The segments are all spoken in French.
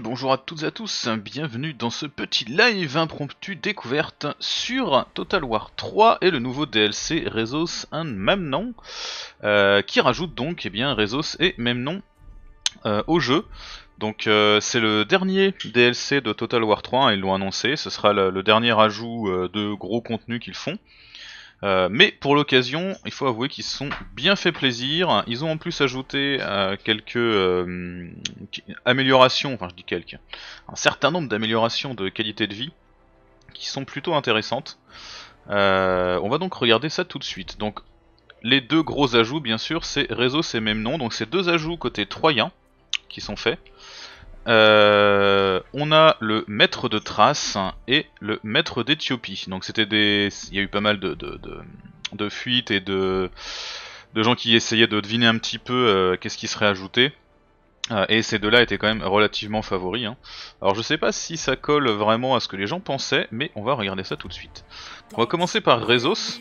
bonjour à toutes et à tous, bienvenue dans ce petit live impromptu découverte sur Total War 3 et le nouveau DLC Rezos un même nom, euh, qui rajoute donc eh bien, Rezos et même nom euh, au jeu. Donc euh, c'est le dernier DLC de Total War 3, hein, ils l'ont annoncé, ce sera le dernier ajout de gros contenu qu'ils font. Euh, mais pour l'occasion, il faut avouer qu'ils se sont bien fait plaisir. Ils ont en plus ajouté euh, quelques euh, améliorations, enfin je dis quelques, un certain nombre d'améliorations de qualité de vie qui sont plutôt intéressantes. on va donc regarder ça tout de suite. Donc les deux gros ajouts bien sûr, c'est réseau c'est même nom, donc c'est deux ajouts côté troyen qui sont faits. Euh, on a le maître de Thrace et le maître d'Éthiopie. Donc c'était des, il y a eu pas mal de, de, fuites et de, de gens qui essayaient de deviner un petit peu euh, qu'est-ce qui serait ajouté. Euh, et ces deux-là étaient quand même relativement favoris. Hein. Alors je sais pas si ça colle vraiment à ce que les gens pensaient, mais on va regarder ça tout de suite. On va commencer par Rezos.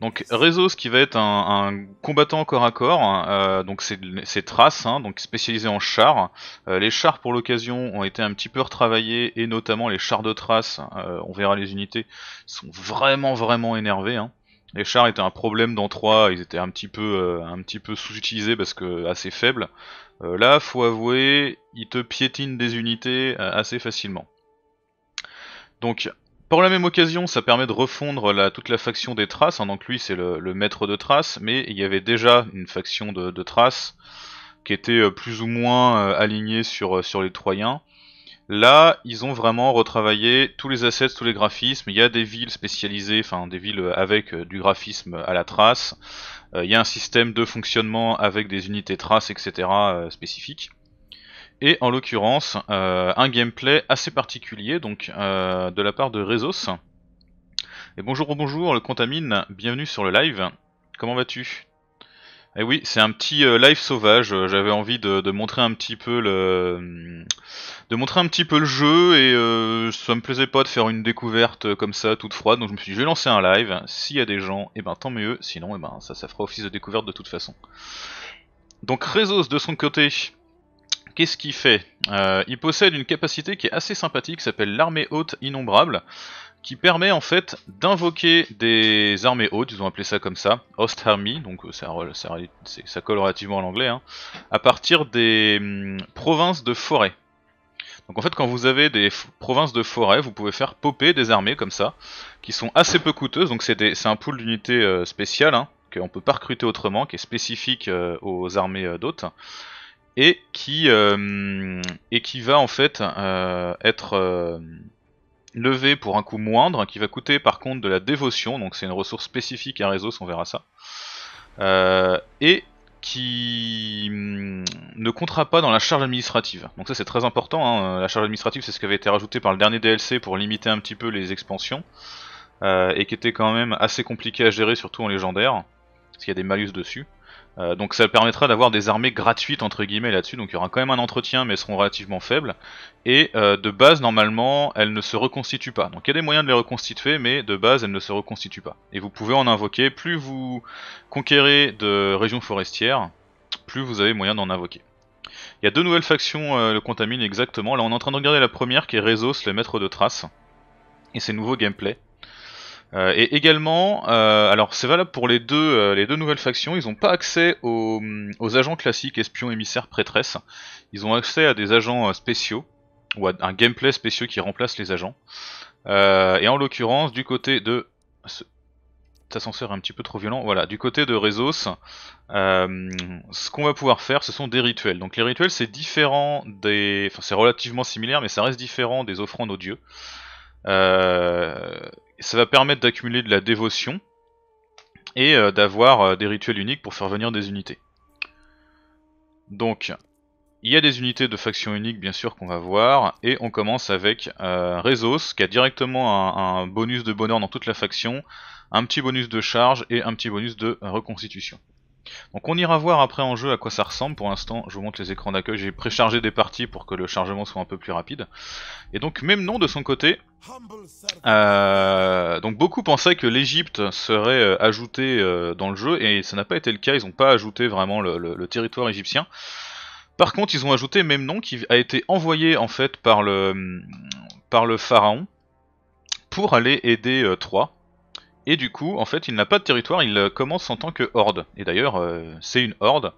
Donc réseau, ce qui va être un, combattant corps à corps, hein, euh, donc c'est Trace, hein, donc spécialisé en chars. Euh, les chars pour l'occasion ont été un petit peu retravaillés et notamment les chars de Trace, euh, on verra les unités, sont vraiment vraiment énervés. Hein. Les chars étaient un problème dans 3, ils étaient un petit peu, un petit peu sous-utilisés parce que assez faibles. là, faut avouer, ils te piétinent des unités assez facilement. Donc pour la même occasion, ça permet de refondre toute la faction des traces. Hein. donc lui, c'est le, maître de traces, mais il y avait déjà une faction de, traces qui était euh, plus ou moins euh, alignée euh, sur, les Troyens. Là, ils ont vraiment retravaillé tous les assets, tous les graphismes. Il y a des villes spécialisées, enfin des villes avec du graphisme à la trace. il y a un système de fonctionnement avec des unités traces, etc. spécifiques et en l'occurrence euh, un gameplay assez particulier donc euh, de la part de Rezos. Et bonjour bonjour le contamine, bienvenue sur le live, comment vas-tu Eh oui c'est un petit euh, live sauvage, j'avais envie de, montrer un petit peu le de montrer un petit peu le jeu et ça me plaisait pas de faire une découverte comme ça toute froide donc je me suis dit je vais lancer un live, s'il y a des gens, eh ben tant mieux, sinon eh ben, ça, ça fera office de découverte de toute façon. Donc Rezos de son côté Qu'est-ce qu'il fait euh, Il possède une capacité qui est assez sympathique, qui s'appelle l'armée haute innombrable, qui permet en fait d'invoquer des armées hautes, ils ont appelé ça comme ça, Host Army, donc euh, ça, colle relativement à l'anglais, hein, à partir des hum, provinces de forêt. Donc en fait quand vous avez des provinces de forêt, vous pouvez faire popper des armées comme ça, qui sont assez peu coûteuses, donc c'est un pool d'unités euh, spéciales, hein, qu'on peut pas recruter autrement, qui est spécifique aux armées d'hôtes et qui, euh, et qui va en fait euh, être euh, levé pour un coût moindre, qui va coûter par contre de la dévotion, donc c'est une ressource spécifique à réseau, on verra ça, et qui mm, ne comptera pas dans la charge administrative. Donc ça c'est très important, hein. la charge administrative c'est ce qui avait été rajouté par le dernier DLC pour limiter un petit peu les expansions, et qui était quand même assez compliqué à gérer, surtout en légendaire, parce qu'il y a des malus dessus. Euh, donc ça permettra d'avoir des armées gratuites entre guillemets là-dessus, donc il y aura quand même un entretien mais elles seront relativement faibles. Et euh, de base normalement elles ne se reconstituent pas. Donc il y a des moyens de les reconstituer mais de base elles ne se reconstituent pas. Et vous pouvez en invoquer, plus vous conquérez de régions forestières, plus vous avez moyen d'en invoquer. Il y a deux nouvelles factions euh, le contamine exactement, là on est en train de regarder la première qui est Rezos, les maîtres de traces, et ses nouveaux gameplays. Euh, et également, euh, alors c'est valable pour les deux, euh, les deux nouvelles factions, ils n'ont pas accès mm, aux, agents classiques, espions, émissaires, prêtresses. Ils ont accès à des agents spéciaux, ou à un gameplay spéciaux qui remplace les agents. et en l'occurrence, du côté de... Ce... Cet ascenseur est un petit peu trop violent. Voilà, du côté de Rezos, ce qu'on va pouvoir faire, ce sont des rituels. Donc les rituels, c'est différent des... Enfin, c'est relativement similaire, mais ça reste différent des offrandes aux dieux. Euh, ça va permettre d'accumuler de la dévotion et euh, d'avoir euh, des rituels uniques pour faire venir des unités. Donc, il y a des unités de faction unique bien sûr qu'on va voir, et on commence avec euh, Rezos qui a directement un, bonus de bonheur dans toute la faction, un petit bonus de charge et un petit bonus de reconstitution. Donc on ira voir après en jeu à quoi ça ressemble, pour l'instant je vous montre les écrans d'accueil, j'ai préchargé des parties pour que le chargement soit un peu plus rapide. Et donc même nom de son côté, euh, donc beaucoup pensaient que l'Egypte serait euh, ajoutée euh, dans le jeu, et ça n'a pas été le cas, ils n'ont pas ajouté vraiment le, territoire égyptien. Par contre, ils ont ajouté même nom qui a été envoyé en fait par le, par le pharaon pour aller aider euh, et du coup, en fait, il n'a pas de territoire, il euh, commence en tant que horde. Et d'ailleurs, euh, c'est une horde.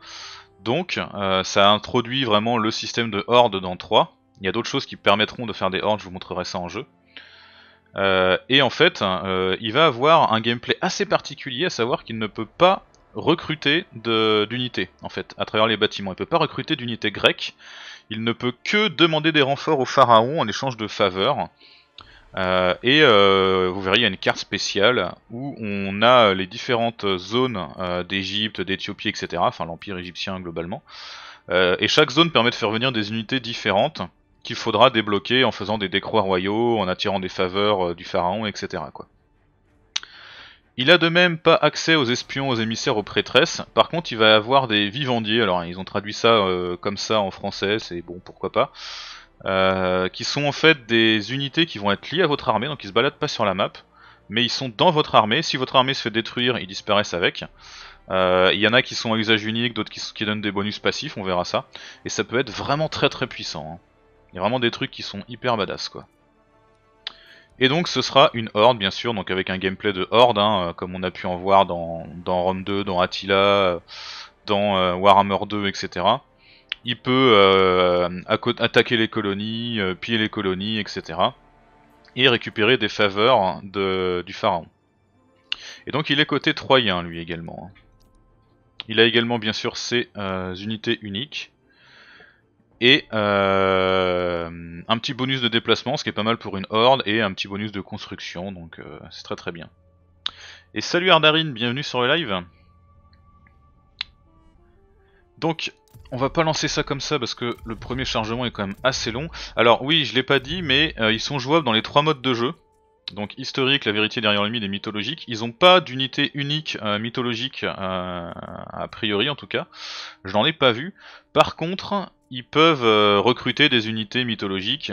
Donc, euh, ça introduit vraiment le système de horde dans 3. Il y a d'autres choses qui permettront de faire des hordes, je vous montrerai ça en jeu. et en fait, il va avoir un gameplay assez particulier, à savoir qu'il ne peut pas recruter d'unités, en fait, à travers les bâtiments. Il ne peut pas recruter d'unités grecques, il ne peut que demander des renforts au pharaon en échange de faveurs. Euh, et euh, vous verrez, il y a une carte spéciale où on a euh, les différentes zones d'Égypte, d'Éthiopie, etc. Enfin, l'Empire égyptien globalement. et chaque zone permet de faire venir des unités différentes qu'il faudra débloquer en faisant des décroix royaux, en attirant des faveurs du pharaon, etc. Quoi. Il a de même pas accès aux espions, aux émissaires, aux prêtresses. Par contre, il va avoir des vivandiers. Alors, ils ont traduit ça comme ça en français, c'est bon, pourquoi pas. Euh, qui sont en fait des unités qui vont être liées à votre armée, donc ils se baladent pas sur la map, mais ils sont dans votre armée, si votre armée se fait détruire, ils disparaissent avec. Euh, il y en a qui sont à usage unique, d'autres qui, donnent des bonus passifs, on verra ça. Et ça peut être vraiment très très puissant. Hein. Il y a vraiment des trucs qui sont hyper badass quoi. Et donc ce sera une horde bien sûr, donc avec un gameplay de horde, hein, euh, comme on a pu en voir dans, dans Rome 2, dans Attila, dans Warhammer 2, etc il peut euh, attaquer les colonies, euh, piller les colonies, etc. Et récupérer des faveurs de, du pharaon. Et donc il est côté troyen lui également. Hein. Il a également bien sûr ses euh, unités uniques. Et un petit bonus de déplacement, ce qui est pas mal pour une horde, et un petit bonus de construction, donc c'est très très bien. Et salut Ardarine, bienvenue sur le live. Donc on va pas lancer ça comme ça parce que le premier chargement est quand même assez long. Alors oui, je l'ai pas dit, mais euh, ils sont jouables dans les trois modes de jeu. Donc historique, la vérité derrière le mythe et mythologique. Ils ont pas d'unité unique euh, mythologique, euh, a priori en tout cas. Je n'en ai pas vu. Par contre, ils peuvent recruter des unités mythologiques.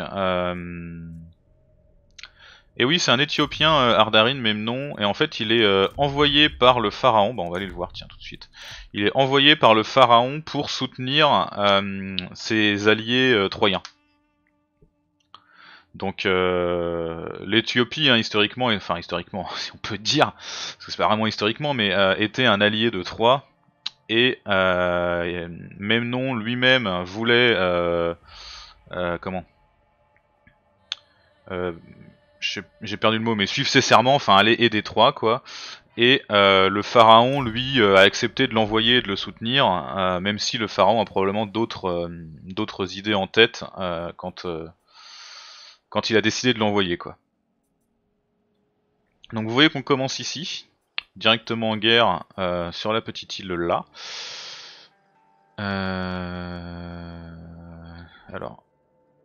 Et oui, c'est un Éthiopien, euh, Ardarin, même nom. Et en fait, il est euh, envoyé par le pharaon. Bon, on va aller le voir, tiens, tout de suite. Il est envoyé par le pharaon pour soutenir euh, ses alliés troyens. Donc l'Éthiopie hein, historiquement, enfin historiquement, si on peut dire, parce que c'est pas vraiment historiquement, mais était un allié de Troie et Memnon lui-même voulait comment j'ai perdu le mot, mais suivre ses serments, enfin aller aider trois quoi. Et euh, le pharaon, lui, euh, a accepté de l'envoyer et de le soutenir, euh, même si le pharaon a probablement d'autres d'autres idées en tête quand, quand il a décidé de l'envoyer. quoi. Donc vous voyez qu'on commence ici, directement en guerre sur la petite île là. Alors,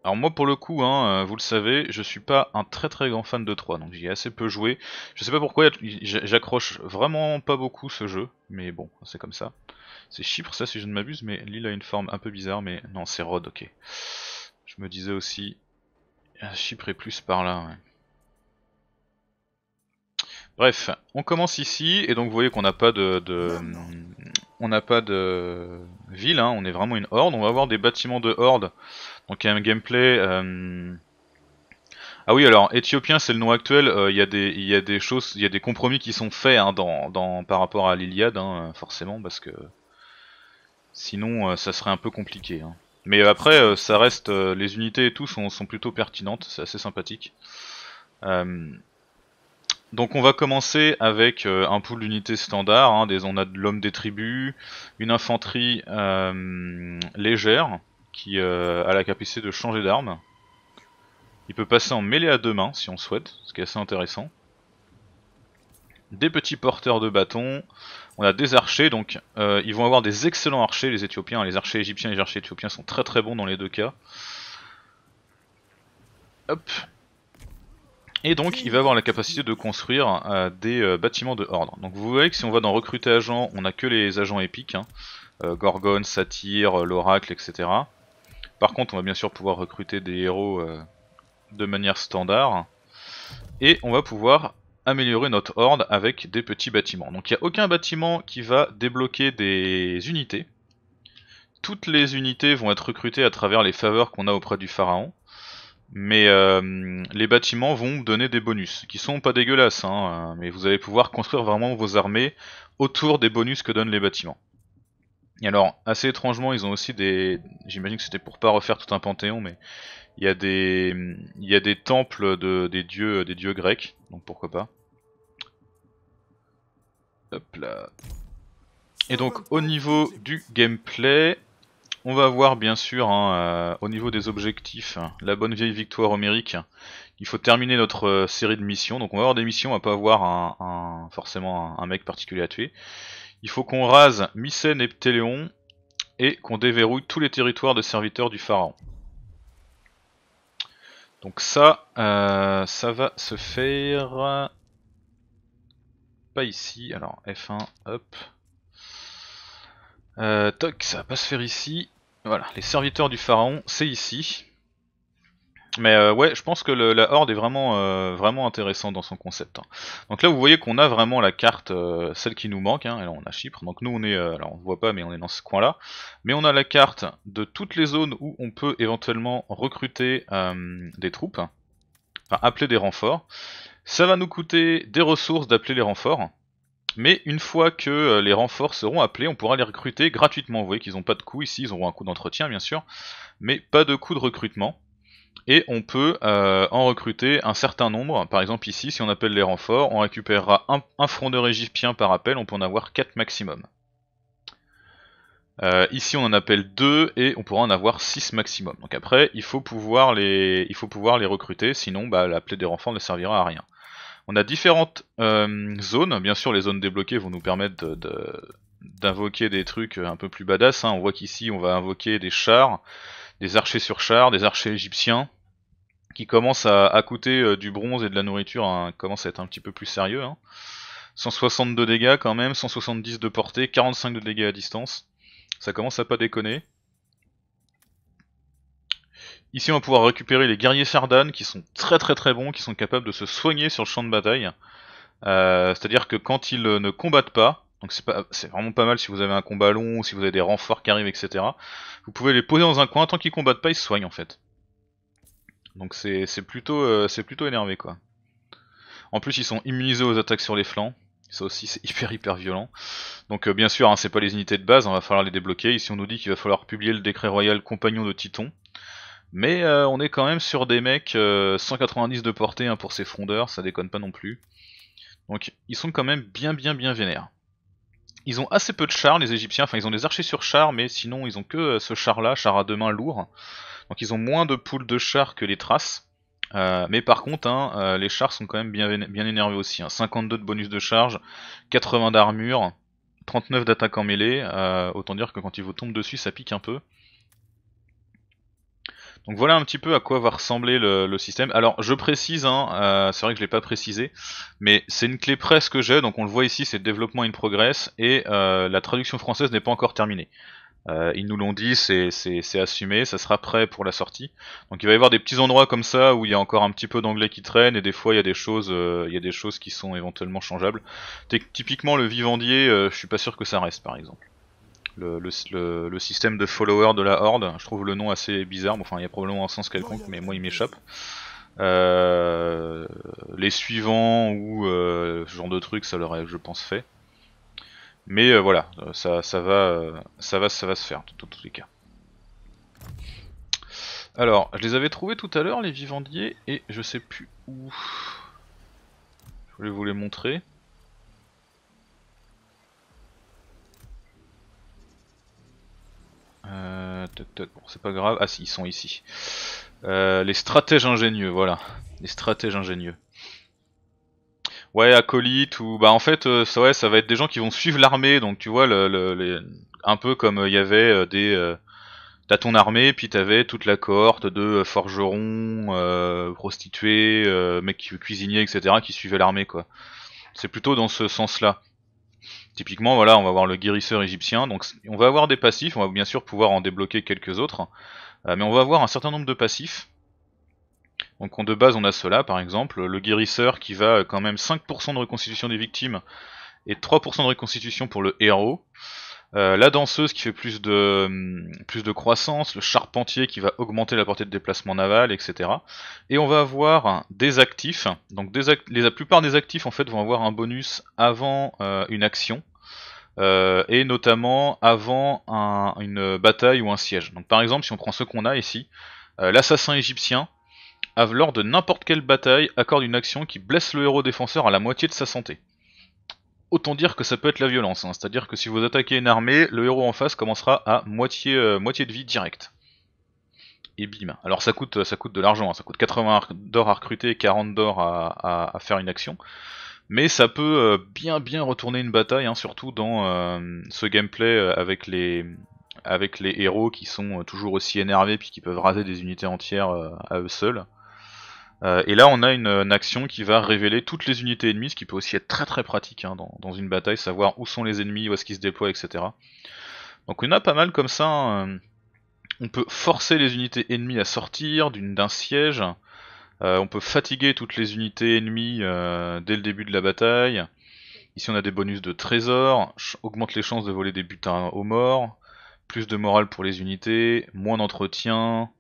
alors moi pour le coup, hein, euh, vous le savez, je suis pas un très très grand fan de 3, donc j'y ai assez peu joué. Je sais pas pourquoi, j'accroche vraiment pas beaucoup ce jeu, mais bon, c'est comme ça. C'est Chypre ça si je ne m'abuse, mais l'île a une forme un peu bizarre, mais non c'est Rhodes, ok. Je me disais aussi, euh, Chypre est plus par là, ouais. Bref, on commence ici, et donc vous voyez qu'on n'a pas de, on n'a pas de ville, hein, on est vraiment une horde, on va avoir des bâtiments de horde donc il y un gameplay. Euh, ah oui, alors éthiopien, c'est le nom actuel. Euh, il des y, y, a des choses, il y a des compromis qui sont faits hein, dans, par rapport à l'Iliade, hein, forcément, parce que sinon euh, ça serait un peu compliqué. Hein. Mais après, ça reste, les unités et tout sont, plutôt pertinentes, c'est assez sympathique. Donc on va commencer avec un pool d'unités standard, on a de l'homme des tribus, une infanterie euh, légère, qui euh, a la capacité de changer d'arme. Il peut passer en mêlée à deux mains si on souhaite, ce qui est assez intéressant. Des petits porteurs de bâtons, on a des archers, donc euh, ils vont avoir des excellents archers les éthiopiens, les archers égyptiens et les archers éthiopiens sont très très bons dans les deux cas. Hop. Et donc il va avoir la capacité de construire euh, des bâtiments de ordre. Donc vous voyez que si on va dans recruter agents, on a que les agents épiques, hein. Gorgon, Satyre, l'oracle, etc. Par contre, on va bien sûr pouvoir recruter des héros euh, de manière standard. Et on va pouvoir améliorer notre horde avec des petits bâtiments. Donc il n'y a aucun bâtiment qui va débloquer des unités. Toutes les unités vont être recrutées à travers les faveurs qu'on a auprès du pharaon. Mais euh, les bâtiments vont donner des bonus, qui sont pas dégueulasses, hein, euh, mais vous allez pouvoir construire vraiment vos armées autour des bonus que donnent les bâtiments alors, assez étrangement, ils ont aussi des. J'imagine que c'était pour pas refaire tout un panthéon, mais il y a des, temples des dieux, des dieux grecs, donc pourquoi pas. Hop là. Et donc, au niveau du gameplay, on va voir bien sûr, hein, euh, au niveau des objectifs, la bonne vieille victoire homérique. Il faut terminer notre euh, série de missions, donc on va avoir des missions, on va pas avoir un, forcément un mec particulier à tuer. Il faut qu'on rase Mycène et Ptéléon et qu'on déverrouille tous les territoires de serviteurs du pharaon. Donc ça, euh, ça va se faire pas ici. Alors F1, hop. Euh, toc, ça va pas se faire ici. Voilà, les serviteurs du pharaon, c'est ici. Mais euh, ouais, je pense que la Horde est vraiment, euh, vraiment intéressante dans son concept. Hein. Donc là, vous voyez qu'on a vraiment la carte, euh, celle qui nous manque. Hein, et là, on a Chypre. Donc nous, on est, alors on voit pas, mais on est dans ce coin-là. Mais on a la carte de toutes les zones où on peut éventuellement recruter des troupes. Hein. enfin, appeler des renforts. Ça va nous coûter des ressources d'appeler les renforts. Mais une fois que les renforts seront appelés, on pourra les recruter gratuitement. Vous voyez qu'ils n'ont pas de coût ici, ils auront un coût d'entretien bien sûr, mais pas de coût de recrutement et on peut euh, en recruter un certain nombre. Par exemple ici, si on appelle les renforts, on récupérera un, front de bien par appel, on peut en avoir 4 maximum. Euh, ici on en appelle 2 et on pourra en avoir 6 maximum. Donc après il faut pouvoir les, recruter, sinon bah, la des renforts ne servira à rien. On a différentes euh, zones, bien sûr les zones débloquées vont nous permettre d'invoquer des trucs un peu plus badass. Hein. On voit qu'ici on va invoquer des chars, des archers sur char, des archers égyptiens, qui commencent à, coûter euh, du bronze et de la nourriture, hein, commencent à être un petit peu plus sérieux. 162 hein. dégâts quand même, 170 de portée, 45 de dégâts à distance. Ça commence à pas déconner. Ici on va pouvoir récupérer les guerriers sardanes qui sont très très très bons, qui sont capables de se soigner sur le champ de bataille. Euh, C'est à dire que quand ils euh, ne combattent pas, donc c'est vraiment pas mal si vous avez un combat long, si vous avez des renforts qui arrivent, etc. Vous pouvez les poser dans un coin, tant qu'ils combattent pas, ils se soignent en fait. Donc c'est plutôt, euh, c'est plutôt énervé quoi. En plus ils sont immunisés aux attaques sur les flancs. Ça aussi c'est hyper hyper violent. Donc euh, bien sûr hein, c'est pas les unités de base, on hein, va falloir les débloquer. Ici on nous dit qu'il va falloir publier le décret royal compagnon de Titon. Mais euh, on est quand même sur des mecs 190 de portée hein, pour ces frondeurs, ça déconne pas non plus. Donc ils sont quand même bien bien bien vénères. Ils ont assez peu de chars, les Égyptiens. Enfin, ils ont des archers sur chars, mais sinon, ils ont que euh, ce char-là, char à deux mains lourd. Donc, ils ont moins de poules de char que les traces euh, mais par contre, hein, euh, les chars sont quand même bien, énervés aussi. 52 hein. de bonus de charge, 80 d'armure, 39 d'attaque en mêlée. autant dire que quand ils vous tombent dessus, ça pique un peu. Donc voilà un petit peu à quoi va ressembler le, système. Alors je précise, hein, euh, c'est vrai que je l'ai pas précisé, mais c'est une clé presse que j'ai, donc on le voit ici, c'est développement in progress, et euh, la traduction française n'est pas encore terminée. Euh, ils nous l'ont dit, c'est assumé, ça sera prêt pour la sortie. Donc il va y avoir des petits endroits comme ça où il y a encore un petit peu d'anglais qui traîne et des fois il y a des choses, il y a des choses qui sont éventuellement changeables. Typiquement le vivandier, je suis pas sûr que ça reste par exemple le, système de follower de la horde. Je trouve le nom assez bizarre, enfin il y a probablement un sens quelconque, mais moi il m'échappe. Euh, les suivants ou euh, ce genre de trucs, ça leur l'aurait, je pense, fait. Mais euh, voilà, ça, ça, va, ça, va, ça va se faire, dans tous les cas. Alors, je les avais trouvés tout à l'heure, les vivandiers, et je sais plus où. Je voulais vous les montrer. Euh, c'est pas grave. Ah si, ils sont ici. Euh, les stratèges ingénieux, voilà. Les stratèges ingénieux. Ouais, acolytes, ou bah en fait, euh, ça, ouais, ça va être des gens qui vont suivre l'armée, donc tu vois, le, un peu comme il y avait des t'as ton armée, puis t'avais toute la cohorte de forgerons, euh, prostituées, mecs cuisiniers, etc., qui suivaient l'armée, quoi. C'est plutôt dans ce sens-là. Typiquement, voilà, on va avoir le guérisseur égyptien. Donc, on va avoir des passifs. On va bien sûr pouvoir en débloquer quelques autres. Euh, mais on va avoir un certain nombre de passifs. Donc, de base, on a cela, par exemple. Le guérisseur qui va euh, quand même 5% de reconstitution des victimes et 3% de reconstitution pour le héros. Euh, la danseuse qui fait plus de, hum, plus de croissance, le charpentier qui va augmenter la portée de déplacement naval, etc. Et on va avoir des actifs. Donc la plupart des actifs en fait vont avoir un bonus avant euh, une action. Euh, et notamment avant une bataille ou un siège. Donc par exemple si on prend ce qu'on a ici, l'assassin égyptien, lors de n'importe quelle bataille, accorde une action qui blesse le héros défenseur à la moitié de sa santé autant dire que ça peut être la violence. Hein. C'est-à-dire que si vous attaquez une armée, le héros en face commencera à moitié, euh, de vie directe. Et bim. Alors ça coûte, ça coûte de l'argent, hein. ça coûte 80 d'or à recruter, 40 d'or à, faire une action. Mais ça peut euh, bien bien retourner une bataille, hein, surtout dans euh, ce gameplay avec les, avec les héros qui sont toujours aussi énervés puis qui peuvent raser des unités entières à eux seuls. Euh, et là, on a une, action qui va révéler toutes les unités ennemies, ce qui peut aussi être très très pratique hein, dans, une bataille, savoir où sont les ennemis, où est-ce qu'ils se déploient, etc. Donc on a pas mal comme ça. Hein, euh, on peut forcer les unités ennemies à sortir d'un siège. Euh, on peut fatiguer toutes les unités ennemies dès le début de la bataille. Ici on a des bonus de trésor, augmente les chances de voler des butins aux morts, plus de morale pour les unités, moins d'entretien,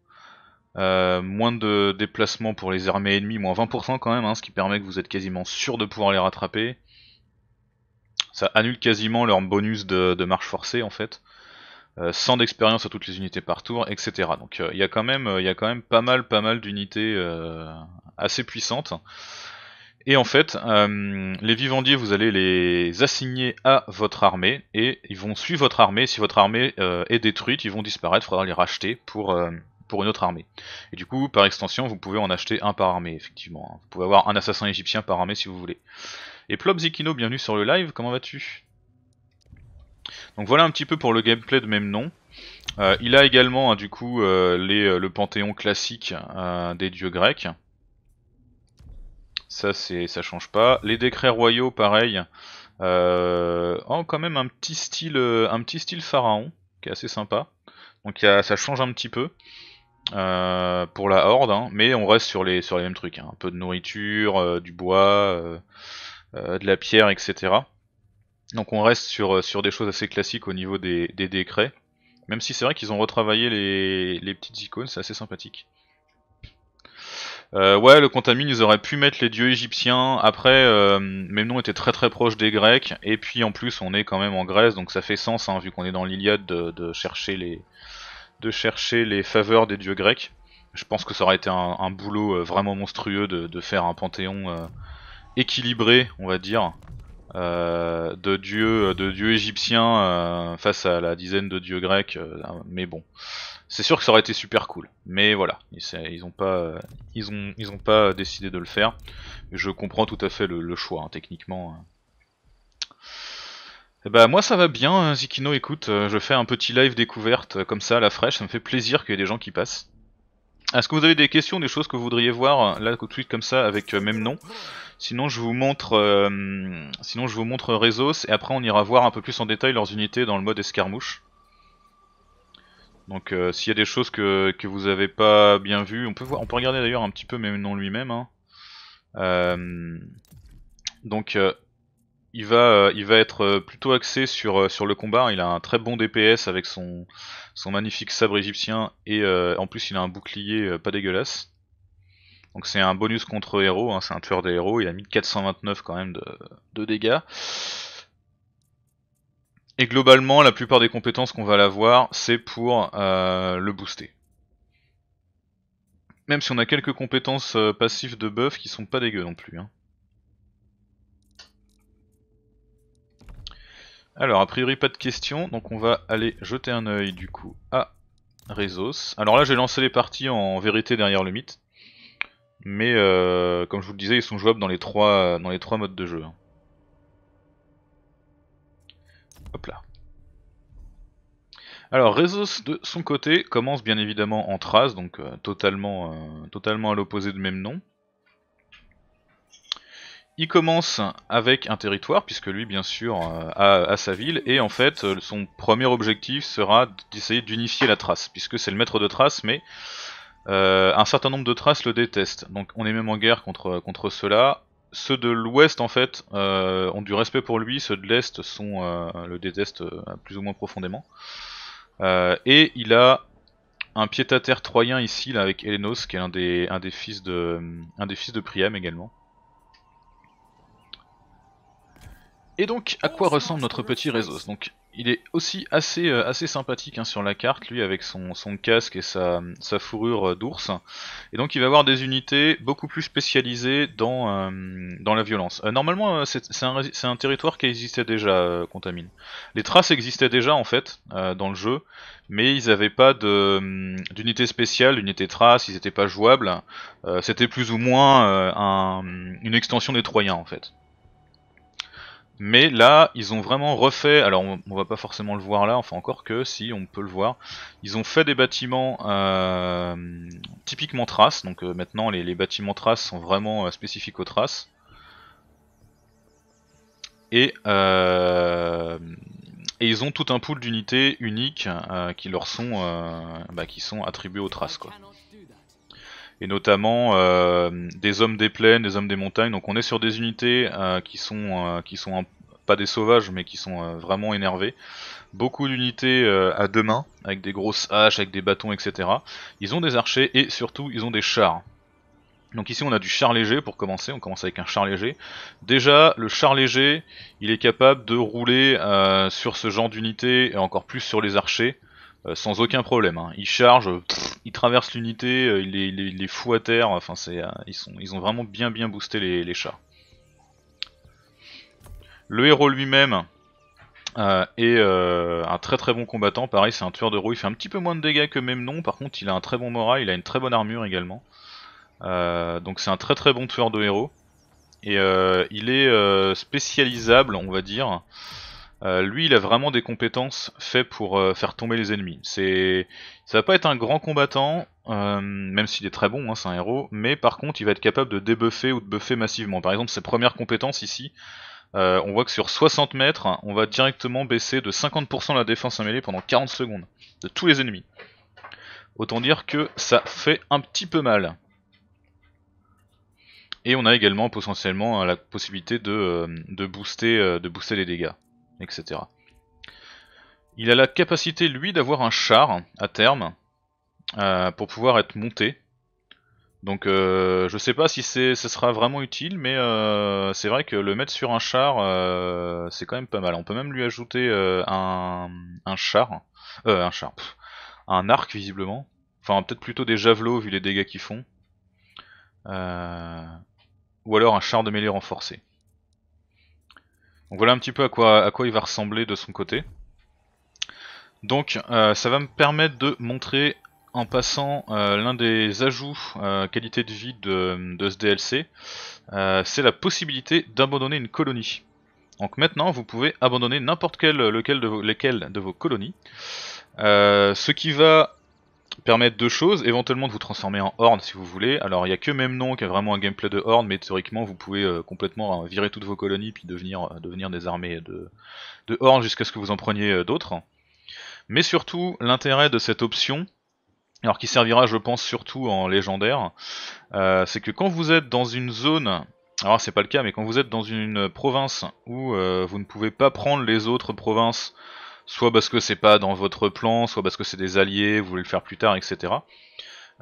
euh, moins de déplacements pour les armées ennemies, moins 20% quand même, hein, ce qui permet que vous êtes quasiment sûr de pouvoir les rattraper. Ça annule quasiment leur bonus de, marche forcée en fait. Euh, 100 d'expérience à toutes les unités par tour, etc. Donc euh, il même y, euh, y, a quand même pas mal pas mal d'unités assez puissantes. Et en fait, les vivandiers, vous allez les assigner à votre armée, et ils vont suivre votre armée. Si votre armée est détruite, ils vont disparaître, il faudra les racheter pour, euh, pour une autre armée. Et du coup, par extension, vous pouvez en acheter un par armée, effectivement. Hein. Vous pouvez avoir un assassin égyptien par armée si vous voulez. Et Zikino bienvenue sur le live, comment vas-tu Donc voilà un petit peu pour le gameplay de même nom. Euh, il a également hein, du coup euh, les, euh, le panthéon classique des dieux grecs. Ça c'est ça change pas. Les décrets royaux pareil. Oh, quand même un petit style un petit style pharaon qui est assez sympa. Donc ça change un petit peu. Euh, pour la horde, hein, mais on reste sur les, sur les mêmes trucs. Hein. un peu de nourriture, euh, du bois, euh, de la pierre, etc. Donc on reste sur, sur des choses assez classiques au niveau des, décrets. Même si c'est vrai qu'ils ont retravaillé les, petites icônes, c'est assez sympathique. ouais, le contamine, ils auraient pu mettre les dieux égyptiens. Après, même nous, était très très proche des Grecs. Et puis en plus, on est quand même en Grèce, donc ça fait sens, hein, vu qu'on est dans l'Iliade, de chercher les, de chercher les faveurs des dieux grecs. Je pense que ça aurait été un, boulot euh, vraiment monstrueux de, faire un panthéon euh, équilibré, on va dire, euh, de dieux de égyptiens face à la dizaine de dieux grecs. mais bon, c'est sûr que ça aurait été super cool. Mais voilà, ils, n'ont pas ils ont ils ont pas décidé de le faire. Je comprends tout à fait le, choix hein, techniquement. Hein. Et eh ben, moi ça va bien, hein, Zikino, écoute, euh, je fais un petit live découverte euh, comme ça à la fraîche, ça me fait plaisir qu'il y ait des gens qui passent. Est-ce que vous avez des questions, des choses que vous voudriez voir euh, là tout de suite comme ça avec même nom Sinon je vous montre sinon je vous montre Rezos et après on ira voir un peu plus en détail leurs unités dans le mode escarmouche. Donc s'il y a des choses que, que vous avez pas bien vues, on peut voir, on peut regarder d'ailleurs un petit peu même nom lui-même. Hein. donc il va, euh, il va être euh, plutôt axé sur, euh, sur le combat. Hein. Il a un très bon DPS avec son, son magnifique sabre égyptien et en plus il a un bouclier pas dégueulasse. Donc c'est un bonus contre héros, hein. c'est un tueur des héros, il a 1429 quand même de, dégâts. Et globalement, la plupart des compétences qu'on va l'avoir, c'est pour le booster. Même si on a quelques compétences passives de buff qui sont pas dégueu non plus. Hein. Alors, a priori, pas de questions, donc on va aller jeter un œil du coup à Rezos. Alors là, j'ai lancé les parties en vérité derrière le mythe, mais euh, comme je vous le disais, ils sont jouables dans les trois, dans les modes de jeu. Hein. Hop là. Alors Rezos de son côté commence bien évidemment en trace, donc euh, totalement, euh, totalement à l'opposé de même nom. Il commence avec un territoire, puisque lui, bien sûr, euh, a, sa ville, et en fait, euh, son premier objectif sera d'essayer d'unifier la trace, puisque c'est le maître de trace, mais euh, un certain nombre de traces le détestent. Donc on est même en guerre contre, contre ceux-là. Ceux de l'ouest, en fait, ont du respect pour lui, ceux de l'est sont le détestent plus ou moins profondément. et il a un pied terre troyen ici, là, avec Elenos qui est un des, un des, fils de, un des fils de Priam également. Et donc, à quoi ressemble notre petit réseau Donc, il est aussi assez, euh, assez sympathique hein, sur la carte, lui, avec son, casque et sa, fourrure euh, d'ours. Et donc, il va avoir des unités beaucoup plus spécialisées dans, euh, dans la violence. normalement, c'est un, territoire qui existait déjà, Contamine. Les traces existaient déjà, en fait, dans le jeu, mais ils n'avaient pas d'unité spéciale, d'unité trace, ils n'étaient pas jouables. C'était plus ou moins une extension des Troyens, en fait. Mais là, ils ont vraiment refait, alors on, va pas forcément le voir là, enfin encore que si, on peut le voir. Ils ont fait des bâtiments euh, typiquement traces, donc euh, maintenant les, bâtiments traces sont vraiment euh, spécifiques aux traces. Et, et, ils ont tout un pool d'unités uniques qui leur sont, bah, qui sont attribuées aux traces quoi et notamment euh, des hommes des plaines, des hommes des montagnes. Donc on est sur des unités euh, qui sont euh, qui sont pas des sauvages mais qui sont vraiment énervés. Beaucoup d'unités à deux mains avec des grosses haches, avec des bâtons, etc. Ils ont des archers et surtout ils ont des chars. Donc ici on a du char léger pour commencer, on commence avec un char léger. Déjà le char léger il est capable de rouler sur ce genre d'unité et encore plus sur les archers euh, sans aucun problème. Hein. il charge, euh, il traverse l'unité, euh, il les, les, à terre. Enfin, c'est, ils, sont, ils ont vraiment bien bien boosté les, chats chars. Le héros lui-même est un très très bon combattant. Pareil, c'est un tueur de héros, Il fait un petit peu moins de dégâts que même non. Par contre, il a un très bon moral, il a une très bonne armure également. donc c'est un très très bon tueur de héros. Et il est spécialisable, on va dire. Euh, lui, il a vraiment des compétences faites pour euh, faire tomber les ennemis. C'est, ça va pas être un grand combattant, euh, même s'il est très bon, hein, c'est un héros. Mais par contre, il va être capable de débuffer ou de buffer massivement. Par exemple, ses premières compétences ici, on voit que sur 60 mètres, on va directement baisser de 50% la défense en mêlée pendant 40 secondes de tous les ennemis. Autant dire que ça fait un petit peu mal. Et on a également potentiellement la possibilité de, booster, de booster les dégâts etc. Il a la capacité, lui, d'avoir un char à terme euh, pour pouvoir être monté. Donc euh, je sais pas si ce sera vraiment utile, mais euh, c'est vrai que le mettre sur un char, euh, c'est quand même pas mal. On peut même lui ajouter un, char, un char, un arc visiblement. Enfin peut-être plutôt des javelots vu les dégâts qu'ils font. ou alors un char de mêlée renforcé voilà un petit peu à quoi, à quoi il va ressembler de son côté. Donc euh, ça va me permettre de montrer en passant euh, l'un des ajouts euh, qualité de vie de, ce DLC, c'est la possibilité d'abandonner une colonie. Donc maintenant vous pouvez abandonner n'importe quel lequel de de vos colonies, ce qui va permettre deux choses, éventuellement de vous transformer en Horn si vous voulez. Alors il n'y a que même nom qui a vraiment un gameplay de Horn, mais théoriquement vous pouvez euh, complètement euh, virer toutes vos colonies puis devenir, euh, devenir des armées de, de Horn jusqu'à ce que vous en preniez d'autres. Mais surtout, l'intérêt de cette option, alors qui servira je pense surtout en légendaire, c'est que quand vous êtes dans une zone alors c'est pas le cas, mais quand vous êtes dans une province où vous ne pouvez pas prendre les autres provinces soit parce que c'est pas dans votre plan, soit parce que c'est des alliés, vous voulez le faire plus tard, etc.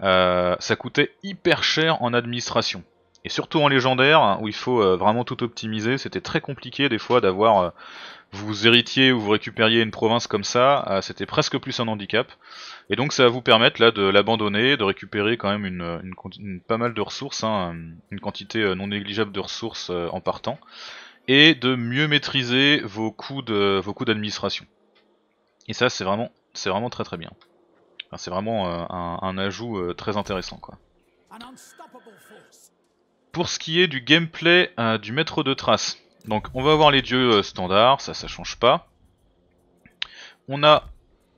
Euh, ça coûtait hyper cher en administration. Et surtout en légendaire, hein, où il faut euh, vraiment tout optimiser, c'était très compliqué des fois d'avoir... Euh, vous héritiez ou vous récupériez une province comme ça, c'était presque plus un handicap. Et donc ça va vous permettre là de l'abandonner, de récupérer quand même une, pas mal de ressources, hein, une quantité non négligeable de ressources en partant, et de mieux maîtriser vos coûts d'administration. Et ça, c'est vraiment, c'est vraiment très très bien. c'est vraiment euh, un, ajout euh, très intéressant, quoi. Pour ce qui est du gameplay euh, du maître de trace, donc on va avoir les dieux standards, ça ça change pas. On n'a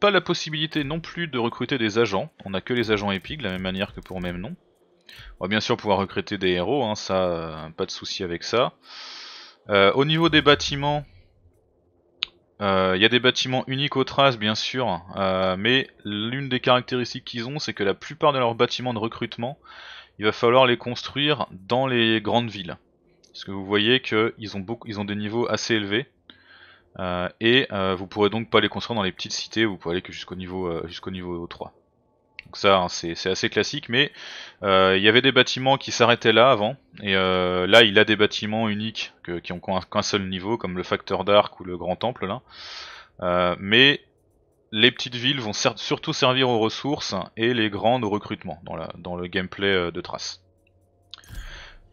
pas la possibilité non plus de recruter des agents, on n'a que les agents épiques, de la même manière que pour même nom. On va bien sûr pouvoir recruter des héros, hein, ça, pas de souci avec ça. au niveau des bâtiments, euh, il y a des bâtiments uniques aux traces, bien sûr, euh, mais l'une des caractéristiques qu'ils ont, c'est que la plupart de leurs bâtiments de recrutement, il va falloir les construire dans les grandes villes. Parce que vous voyez qu'ils ont, ont des niveaux assez élevés, euh, et vous pourrez donc pas les construire dans les petites cités, vous pourrez aller que jusqu'au niveau, jusqu'au niveau 3. Donc ça, hein, c'est assez classique, mais euh, il y avait des bâtiments qui s'arrêtaient là avant, et euh, là il a des bâtiments uniques qui ont qu'un seul niveau, comme le facteur d'arc ou le grand temple là. Euh, mais les petites villes vont surtout servir aux ressources et les grandes au recrutement dans, le gameplay de Trace.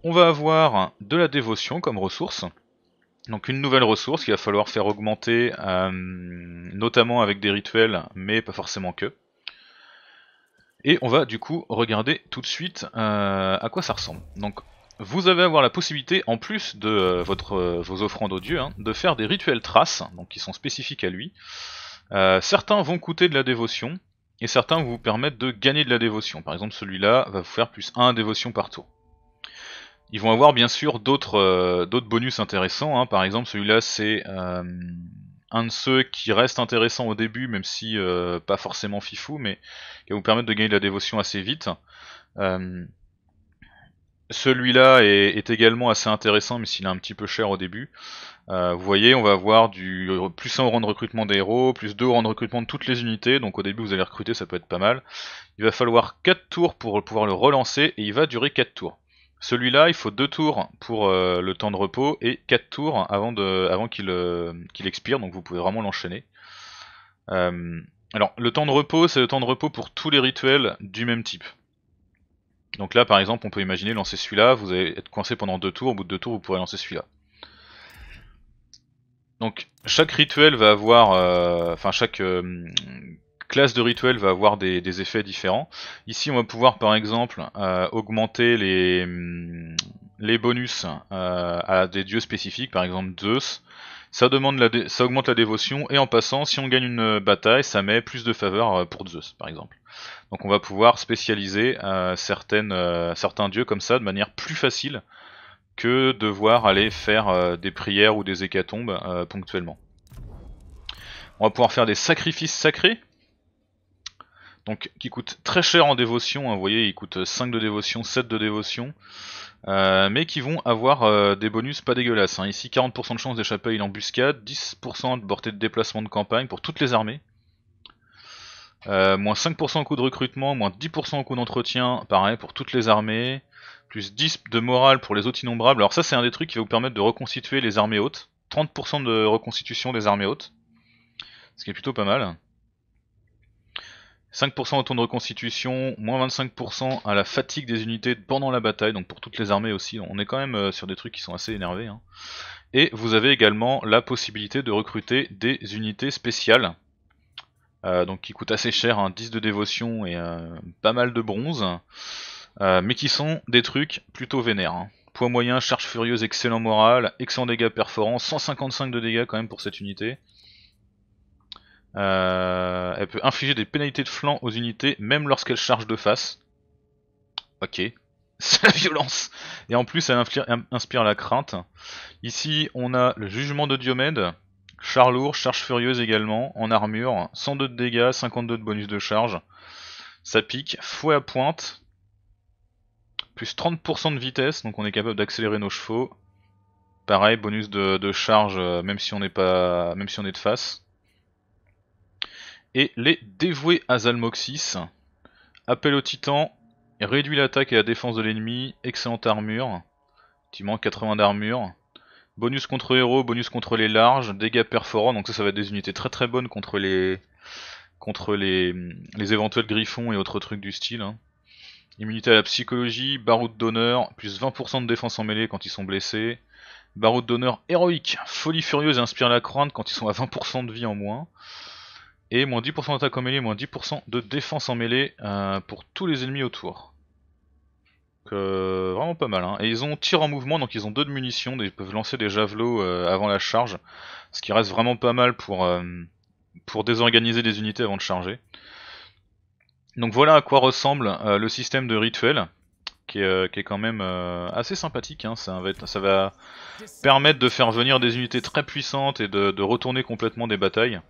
On va avoir de la dévotion comme ressource. Donc une nouvelle ressource qu'il va falloir faire augmenter, notamment avec des rituels, mais pas forcément que. Et on va du coup regarder tout de suite euh, à quoi ça ressemble. Donc vous allez avoir la possibilité, en plus de euh, votre, euh, vos offrandes aux dieux, hein, de faire des rituels traces, donc qui sont spécifiques à lui. certains vont coûter de la dévotion, et certains vous permettent de gagner de la dévotion. Par exemple celui-là va vous faire plus 1 dévotion par tour. Ils vont avoir bien sûr d'autres bonus intéressants, hein. par exemple celui-là c'est un de ceux qui reste intéressant au début, même si euh, pas forcément fifou, mais qui va vous permettre de gagner de la dévotion assez vite. Euh, celui-là est, également assez intéressant, mais s'il est un petit peu cher au début. Euh, vous voyez, on va avoir du plus 1 au rang de recrutement des héros, plus 2 au de recrutement de toutes les unités, donc au début vous allez recruter, ça peut être pas mal. Il va falloir 4 tours pour pouvoir le relancer, et il va durer 4 tours. Celui-là, il faut deux tours pour euh, le temps de repos et quatre tours avant, euh, qu'il expire, donc vous pouvez vraiment l'enchaîner. Euh, alors, le temps de repos, c'est le temps de repos pour tous les rituels du même type. Donc là, par exemple, on peut imaginer lancer celui-là, vous allez être coincé pendant deux tours, au bout de 2 tours, vous pourrez lancer celui-là. Donc chaque rituel va avoir, enfin chaque classe de rituel va avoir des, effets différents. Ici, on va pouvoir par exemple euh, augmenter les, hum, les bonus euh, à des dieux spécifiques, par exemple Zeus. Ça, augmente la dévotion et en passant, si on gagne une bataille, ça met plus de faveur euh, pour Zeus, par exemple. Donc on va pouvoir spécialiser certains dieux comme ça de manière plus facile que devoir aller faire des prières ou des hécatombes ponctuellement. On va pouvoir faire des sacrifices sacrés, donc qui coûte très cher en dévotion, hein, vous voyez, il coûte 5 de dévotion, 7 de dévotion, euh, mais qui vont avoir euh, des bonus pas dégueulasses. Hein. Ici 40% de chance d'échapper à une embuscade, 10% de portée de déplacement de campagne pour toutes les armées, euh, moins 5% en coût de recrutement, moins 10% en coût d'entretien, pareil pour toutes les armées, plus 10 de morale pour les hôtes innombrables. Alors ça c'est un des trucs qui va vous permettre de reconstituer les armées hautes, 30% de reconstitution des armées hautes, ce qui est plutôt pas mal. 5% au temps de reconstitution, moins 25% à la fatigue des unités pendant la bataille, donc pour toutes les armées aussi, on est quand même euh, sur des trucs qui sont assez énervés. Hein. Et vous avez également la possibilité de recruter des unités spéciales, euh, donc qui coûtent assez cher, un hein, 10 de dévotion et euh, pas mal de bronze, mais qui sont des trucs plutôt vénères. Hein. Poids moyen, charge furieuse, excellent moral, excellent dégâts perforant, 155 de dégâts quand même pour cette unité. Euh, elle peut infliger des pénalités de flanc aux unités, même lorsqu'elles charge de face. Ok, c'est la violence Et en plus, elle inspire, la crainte. Ici, on a le jugement de Diomède. Char lourd, charge furieuse également, en armure. 102 de dégâts, 52 de bonus de charge. Ça pique. Fouet à pointe. Plus 30% de vitesse, donc on est capable d'accélérer nos chevaux. Pareil, bonus de, de charge, euh, même si on n'est pas, même si on est de face et les dévoués à Zalmoxis. Appel au titan, réduit l'attaque et la défense de l'ennemi, excellente armure, tu manques 80 d'armure. Bonus contre héros, bonus contre les larges, dégâts perforants, donc ça ça va être des unités très très bonnes contre les contre les, les éventuels griffons et autres trucs du style. Hein. Immunité à la psychologie, baroud d'honneur, plus 20% de défense en mêlée quand ils sont blessés. Baroud d'honneur héroïque, folie furieuse et inspire la crainte quand ils sont à 20% de vie en moins. Et moins 10% d'attaque en mêlée, moins 10% de défense en mêlée euh, pour tous les ennemis autour. Donc, euh, vraiment pas mal. Hein. Et ils ont tir en mouvement, donc ils ont deux de munitions, ils peuvent lancer des javelots euh, avant la charge. Ce qui reste vraiment pas mal pour, pour désorganiser des unités avant de charger. Donc voilà à quoi ressemble le système de rituel. Qui est, quand même assez sympathique. Hein. Ça, va permettre de faire venir des unités très puissantes et de retourner complètement des batailles.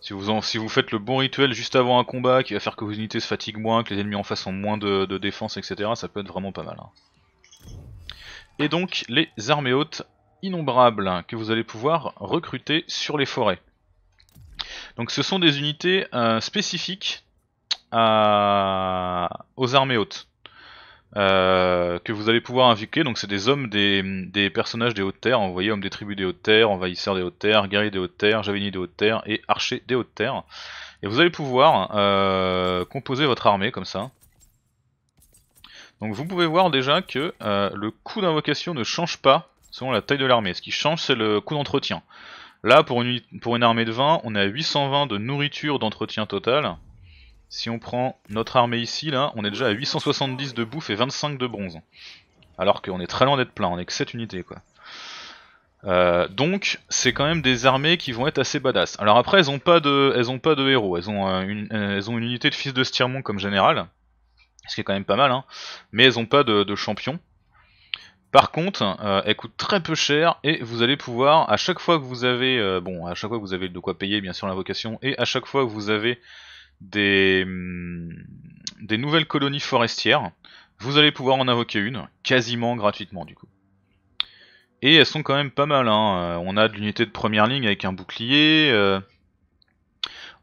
Si vous, faites le bon rituel juste avant un combat qui va faire que vos unités se fatiguent moins, que les ennemis en face ont moins de, défense, etc., ça peut être vraiment pas mal. Hein. Et donc les armées hautes innombrables que vous allez pouvoir recruter sur les forêts. Donc ce sont des unités euh, spécifiques aux armées hautes. Euh, que vous allez pouvoir invoquer. Donc c'est des hommes des, personnages des hautes terres, vous voyez hommes des tribus des hautes terres, envahisseurs des hautes terres, guerriers des hautes terres, javelins des hautes terres et archers des hautes terres. Et vous allez pouvoir euh, composer votre armée comme ça. Donc vous pouvez voir déjà que euh, le coût d'invocation ne change pas selon la taille de l'armée. Ce qui change c'est le coût d'entretien. Là pour une, pour une armée de 20, on a 820 de nourriture d'entretien total. Si on prend notre armée ici, là, on est déjà à 870 de bouffe et 25 de bronze. Alors qu'on est très loin d'être plein, on est que 7 unités quoi. Euh, donc c'est quand même des armées qui vont être assez badass. Alors après elles ont pas de, elles ont pas de héros, elles ont, euh, une, euh, elles ont une unité de fils de Styrmon comme général, ce qui est quand même pas mal, hein. mais elles ont pas de, champion. Par contre, elles coûtent très peu cher et vous allez pouvoir, à chaque fois que vous avez, bon, à chaque fois que vous avez de quoi payer bien sûr l'invocation, et à chaque fois que vous avez Hum, des, nouvelles colonies forestières. Vous allez pouvoir en invoquer une, quasiment gratuitement du coup. Et elles sont quand même pas mal. Hein. Euh, on a de l'unité de première ligne avec un bouclier. Euh,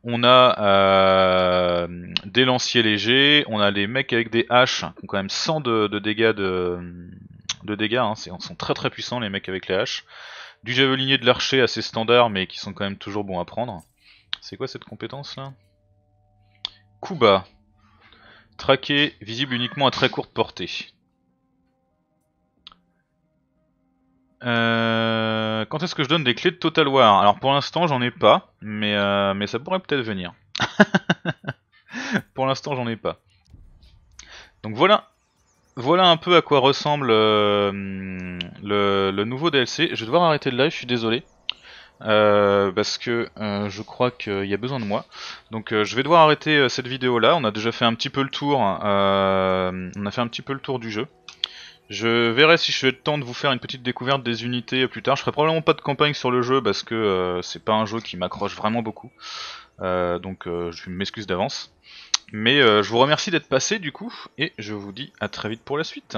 on a euh, des lanciers légers. On a des mecs avec des haches qui ont quand même 100 de, dégâts de, dégâts. Ils hein. sont très très puissants les mecs avec les haches. Du javelinier de l'archer assez standard mais qui sont quand même toujours bons à prendre. C'est quoi cette compétence là Kuba. Traqué, visible uniquement à très courte portée. Euh, quand est-ce que je donne des clés de Total War Alors pour l'instant j'en ai pas, mais, euh, mais ça pourrait peut-être venir. pour l'instant j'en ai pas. Donc voilà, voilà un peu à quoi ressemble euh, le, nouveau DLC. Je vais devoir arrêter de live, je suis désolé. Euh, parce que euh, je crois qu'il y a besoin de moi. Donc euh, je vais devoir arrêter cette vidéo là, on a déjà fait un petit peu le tour, hein. on a fait un petit peu le tour du jeu. Je verrai si je fais le temps de vous faire une petite découverte des unités plus tard. Je ferai probablement pas de campagne sur le jeu parce que c'est pas un jeu qui m'accroche vraiment beaucoup. donc je m'excuse d'avance. Mais je vous remercie d'être passé du coup et je vous dis à très vite pour la suite.